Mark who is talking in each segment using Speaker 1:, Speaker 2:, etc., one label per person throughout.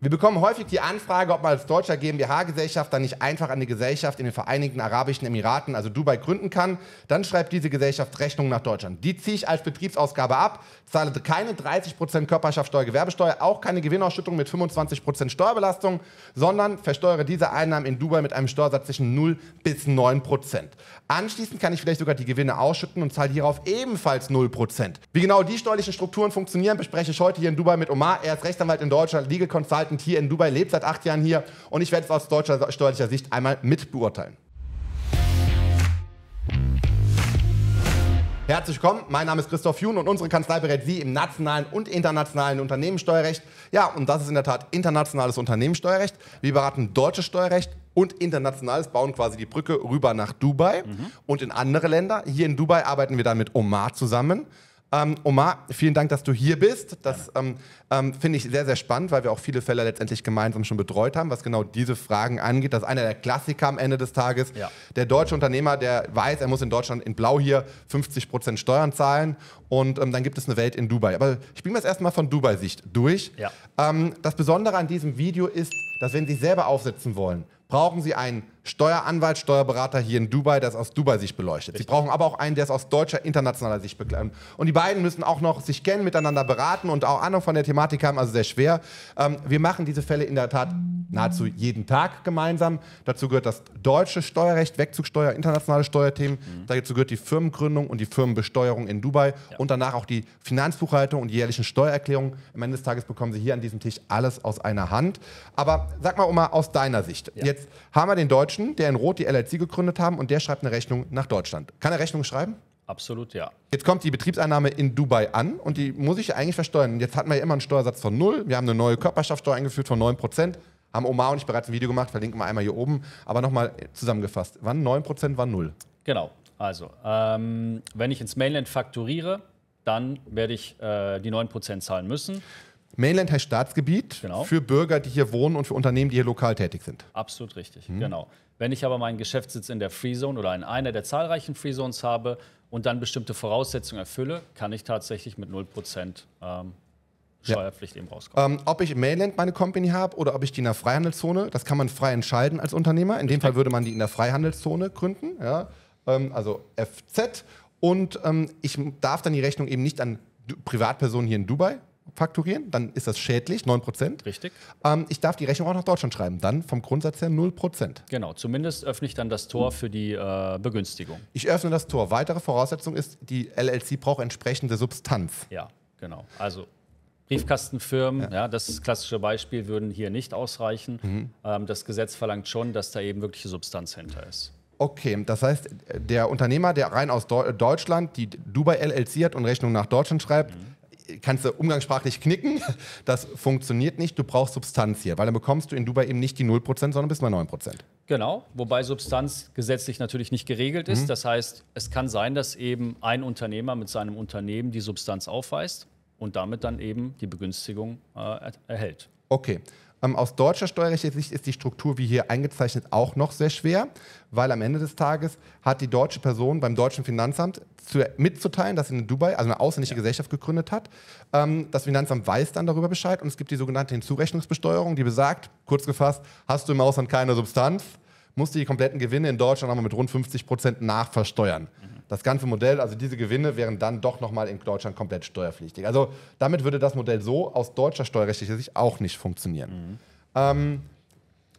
Speaker 1: Wir bekommen häufig die Anfrage, ob man als deutscher gmbh gesellschaft dann nicht einfach eine Gesellschaft in den Vereinigten Arabischen Emiraten, also Dubai, gründen kann. Dann schreibt diese Gesellschaft Rechnungen nach Deutschland. Die ziehe ich als Betriebsausgabe ab, zahle keine 30% Körperschaftsteuer, Gewerbesteuer, auch keine Gewinnausschüttung mit 25% Steuerbelastung, sondern versteuere diese Einnahmen in Dubai mit einem Steuersatz zwischen 0 bis 9%. Anschließend kann ich vielleicht sogar die Gewinne ausschütten und zahle hierauf ebenfalls 0%. Wie genau die steuerlichen Strukturen funktionieren, bespreche ich heute hier in Dubai mit Omar. Er ist Rechtsanwalt in Deutschland, Legal Consultant arbeitend hier in Dubai, lebt seit acht Jahren hier und ich werde es aus deutscher steuerlicher Sicht einmal mit beurteilen. Herzlich willkommen, mein Name ist Christoph Jun und unsere Kanzlei berät Sie im nationalen und internationalen Unternehmenssteuerrecht. Ja, und das ist in der Tat internationales Unternehmenssteuerrecht. Wir beraten deutsches Steuerrecht und internationales, bauen quasi die Brücke rüber nach Dubai mhm. und in andere Länder. Hier in Dubai arbeiten wir dann mit Omar zusammen. Ähm, Omar, vielen Dank, dass du hier bist. Das ähm, ähm, finde ich sehr, sehr spannend, weil wir auch viele Fälle letztendlich gemeinsam schon betreut haben, was genau diese Fragen angeht. Das ist einer der Klassiker am Ende des Tages. Ja. Der deutsche Unternehmer, der weiß, er muss in Deutschland in Blau hier 50% Steuern zahlen und ähm, dann gibt es eine Welt in Dubai. Aber ich bin das erstmal von Dubai-Sicht durch. Ja. Ähm, das Besondere an diesem Video ist, dass wenn Sie selber aufsetzen wollen, brauchen Sie einen Steueranwalt, Steuerberater hier in Dubai, der es aus Dubai sich beleuchtet. Richtig. Sie brauchen aber auch einen, der es aus deutscher, internationaler Sicht begleitet. Und die beiden müssen auch noch sich kennen, miteinander beraten und auch Ahnung von der Thematik haben, also sehr schwer. Ähm, wir machen diese Fälle in der Tat nahezu jeden Tag gemeinsam. Dazu gehört das deutsche Steuerrecht, Wegzugsteuer, internationale Steuerthemen. Mhm. Dazu gehört die Firmengründung und die Firmenbesteuerung in Dubai ja. und danach auch die Finanzbuchhaltung und die jährlichen Steuererklärungen. Am Ende des Tages bekommen Sie hier an diesem Tisch alles aus einer Hand. Aber sag mal, Oma, aus deiner Sicht. Ja. Jetzt Jetzt haben wir den Deutschen, der in Rot die LLC gegründet haben und der schreibt eine Rechnung nach Deutschland. Kann er Rechnung schreiben?
Speaker 2: Absolut, ja.
Speaker 1: Jetzt kommt die Betriebseinnahme in Dubai an und die muss ich eigentlich versteuern. Jetzt hatten wir ja immer einen Steuersatz von null. Wir haben eine neue Körperschaftssteuer eingeführt von 9%. Haben Omar und ich bereits ein Video gemacht, verlinken wir einmal hier oben. Aber nochmal zusammengefasst, wann 9%, wann null?
Speaker 2: Genau. Also, ähm, wenn ich ins Mainland fakturiere, dann werde ich äh, die 9% zahlen müssen.
Speaker 1: Mainland heißt Staatsgebiet genau. für Bürger, die hier wohnen und für Unternehmen, die hier lokal tätig sind.
Speaker 2: Absolut richtig, hm. genau. Wenn ich aber meinen Geschäftssitz in der Free Zone oder in einer der zahlreichen Free Zones habe und dann bestimmte Voraussetzungen erfülle, kann ich tatsächlich mit 0% ähm, Steuerpflicht ja. eben rauskommen.
Speaker 1: Ähm, ob ich im Mainland meine Company habe oder ob ich die in der Freihandelszone, das kann man frei entscheiden als Unternehmer. In Richtig. dem Fall würde man die in der Freihandelszone gründen, ja? ähm, also FZ. Und ähm, ich darf dann die Rechnung eben nicht an Privatpersonen hier in Dubai fakturieren, dann ist das schädlich, 9%. Richtig. Ähm, ich darf die Rechnung auch nach Deutschland schreiben, dann vom Grundsatz her 0%.
Speaker 2: Genau, zumindest öffne ich dann das Tor hm. für die äh, Begünstigung. Ich
Speaker 1: öffne das Tor. Weitere Voraussetzung ist, die LLC braucht entsprechende Substanz.
Speaker 2: Ja, genau. Also Briefkastenfirmen, ja. ja. das klassische Beispiel, würden hier nicht ausreichen. Mhm. Ähm, das Gesetz verlangt schon, dass da eben wirkliche Substanz hinter ist.
Speaker 1: Okay, das heißt, der Unternehmer, der rein aus Deutschland die Dubai LLC hat und Rechnung nach Deutschland schreibt, mhm kannst du umgangssprachlich knicken. Das funktioniert nicht. Du brauchst Substanz hier, weil dann bekommst du in Dubai eben nicht die 0%, sondern bis mal 9%.
Speaker 2: Genau, wobei Substanz gesetzlich natürlich nicht geregelt ist. Mhm. Das heißt, es kann sein, dass eben ein Unternehmer mit seinem Unternehmen die Substanz aufweist und damit dann eben die Begünstigung äh, erhält.
Speaker 1: Okay. Ähm, aus deutscher steuerlicher Sicht ist die Struktur wie hier eingezeichnet auch noch sehr schwer, weil am Ende des Tages hat die deutsche Person beim deutschen Finanzamt zu, mitzuteilen, dass sie in Dubai, also eine ausländische ja. Gesellschaft gegründet hat. Ähm, das Finanzamt weiß dann darüber Bescheid und es gibt die sogenannte Hinzurechnungsbesteuerung, die besagt, kurz gefasst, hast du im Ausland keine Substanz, musst du die kompletten Gewinne in Deutschland nochmal mit rund 50 Prozent nachversteuern. Mhm. Das ganze Modell, also diese Gewinne, wären dann doch nochmal in Deutschland komplett steuerpflichtig. Also damit würde das Modell so aus deutscher steuerrechtlicher Sicht auch nicht funktionieren. Mhm. Ähm,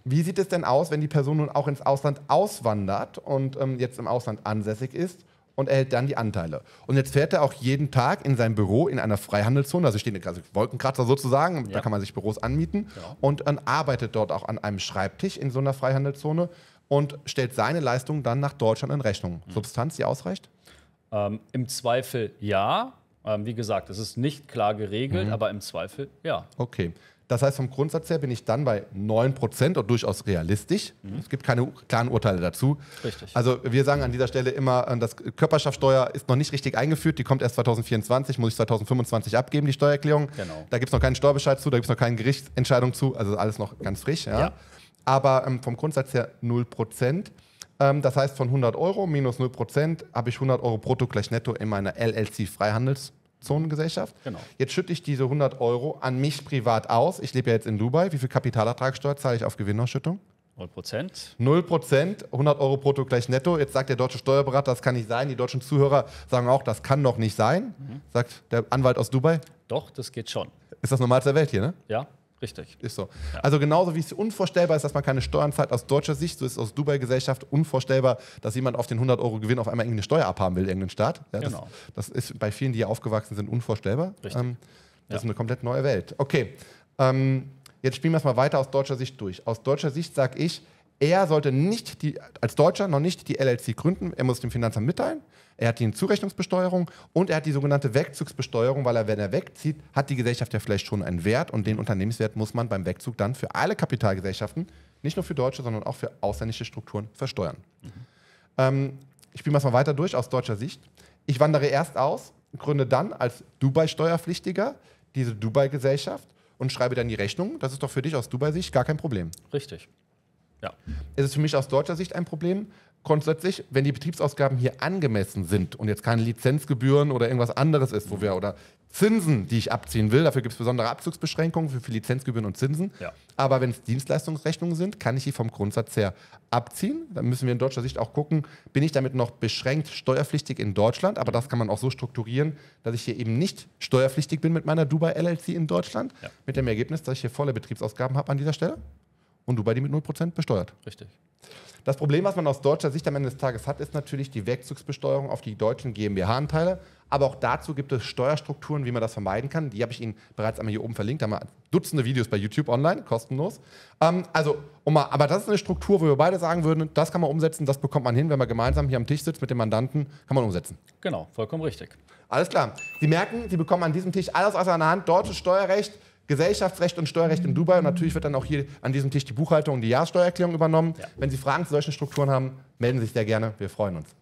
Speaker 1: wie sieht es denn aus, wenn die Person nun auch ins Ausland auswandert und ähm, jetzt im Ausland ansässig ist und erhält dann die Anteile? Und jetzt fährt er auch jeden Tag in sein Büro in einer Freihandelszone, also stehen also Wolkenkratzer sozusagen, ja. da kann man sich Büros anmieten ja. und ähm, arbeitet dort auch an einem Schreibtisch in so einer Freihandelszone und stellt seine Leistung dann nach Deutschland in Rechnung. Mhm. Substanz, die ausreicht?
Speaker 2: Ähm, Im Zweifel ja. Ähm, wie gesagt, es ist nicht klar geregelt, mhm. aber im Zweifel ja.
Speaker 1: Okay. Das heißt, vom Grundsatz her bin ich dann bei 9% und durchaus realistisch. Mhm. Es gibt keine klaren Urteile dazu. Richtig. Also wir sagen an dieser Stelle immer, äh, dass Körperschaftsteuer ist noch nicht richtig eingeführt, die kommt erst 2024, muss ich 2025 abgeben, die Steuererklärung. Genau. Da gibt es noch keinen Steuerbescheid zu, da gibt es noch keine Gerichtsentscheidung zu, also alles noch ganz frisch. Ja. ja aber ähm, vom Grundsatz her 0%. Ähm, das heißt, von 100 Euro minus 0% habe ich 100 Euro brutto gleich netto in meiner LLC-Freihandelszonengesellschaft. Genau. Jetzt schütte ich diese 100 Euro an mich privat aus. Ich lebe ja jetzt in Dubai. Wie viel Kapitalertragsteuer zahle ich auf Gewinnausschüttung?
Speaker 2: 0%.
Speaker 1: 0%, 100 Euro brutto gleich netto. Jetzt sagt der deutsche Steuerberater, das kann nicht sein. Die deutschen Zuhörer sagen auch, das kann doch nicht sein, mhm. sagt der Anwalt aus Dubai.
Speaker 2: Doch, das geht schon.
Speaker 1: Ist das normal der Welt hier, ne? Ja. Richtig. Ist so. Ja. Also genauso wie es unvorstellbar ist, dass man keine Steuern zahlt aus deutscher Sicht, so ist es aus Dubai-Gesellschaft unvorstellbar, dass jemand auf den 100 Euro Gewinn auf einmal irgendeine Steuer abhaben will, irgendeinen Staat. Ja, genau. Das, das, ist bei vielen, die hier aufgewachsen sind, unvorstellbar. Richtig. Ähm, das ja. ist eine komplett neue Welt. Okay, ähm, jetzt spielen wir es mal weiter aus deutscher Sicht durch. Aus deutscher Sicht sage ich, er sollte nicht die, als Deutscher noch nicht die LLC gründen. Er muss dem Finanzamt mitteilen. Er hat die Zurechnungsbesteuerung und er hat die sogenannte Wegzugsbesteuerung, weil er, wenn er wegzieht, hat die Gesellschaft ja vielleicht schon einen Wert und den Unternehmenswert muss man beim Wegzug dann für alle Kapitalgesellschaften, nicht nur für deutsche, sondern auch für ausländische Strukturen versteuern. Mhm. Ähm, ich spiele mal mal weiter durch aus deutscher Sicht. Ich wandere erst aus, gründe dann als Dubai-Steuerpflichtiger diese Dubai-Gesellschaft und schreibe dann die Rechnung. Das ist doch für dich aus Dubai-Sicht gar kein Problem. Richtig. Ja. Es ist für mich aus deutscher Sicht ein Problem. Grundsätzlich, wenn die Betriebsausgaben hier angemessen sind und jetzt keine Lizenzgebühren oder irgendwas anderes ist, wo wir oder Zinsen, die ich abziehen will, dafür gibt es besondere Abzugsbeschränkungen für, für Lizenzgebühren und Zinsen. Ja. Aber wenn es Dienstleistungsrechnungen sind, kann ich die vom Grundsatz her abziehen. Dann müssen wir in deutscher Sicht auch gucken, bin ich damit noch beschränkt steuerpflichtig in Deutschland, aber das kann man auch so strukturieren, dass ich hier eben nicht steuerpflichtig bin mit meiner Dubai LLC in Deutschland, ja. mit dem Ergebnis, dass ich hier volle Betriebsausgaben habe an dieser Stelle und Dubai die mit 0% besteuert. Richtig. Das Problem, was man aus deutscher Sicht am Ende des Tages hat, ist natürlich die Wegzugsbesteuerung auf die deutschen GmbH-Anteile. Aber auch dazu gibt es Steuerstrukturen, wie man das vermeiden kann. Die habe ich Ihnen bereits einmal hier oben verlinkt. Da haben wir Dutzende Videos bei YouTube online, kostenlos. Ähm, also, um mal, aber das ist eine Struktur, wo wir beide sagen würden, das kann man umsetzen, das bekommt man hin, wenn man gemeinsam hier am Tisch sitzt mit dem Mandanten, kann man umsetzen.
Speaker 2: Genau, vollkommen richtig. Alles klar.
Speaker 1: Sie merken, Sie bekommen an diesem Tisch alles aus einer Hand. Deutsches Steuerrecht, Gesellschaftsrecht und Steuerrecht in Dubai. Und natürlich wird dann auch hier an diesem Tisch die Buchhaltung und die Jahressteuererklärung übernommen. Ja. Wenn Sie Fragen zu solchen Strukturen haben, melden Sie sich sehr gerne. Wir freuen uns.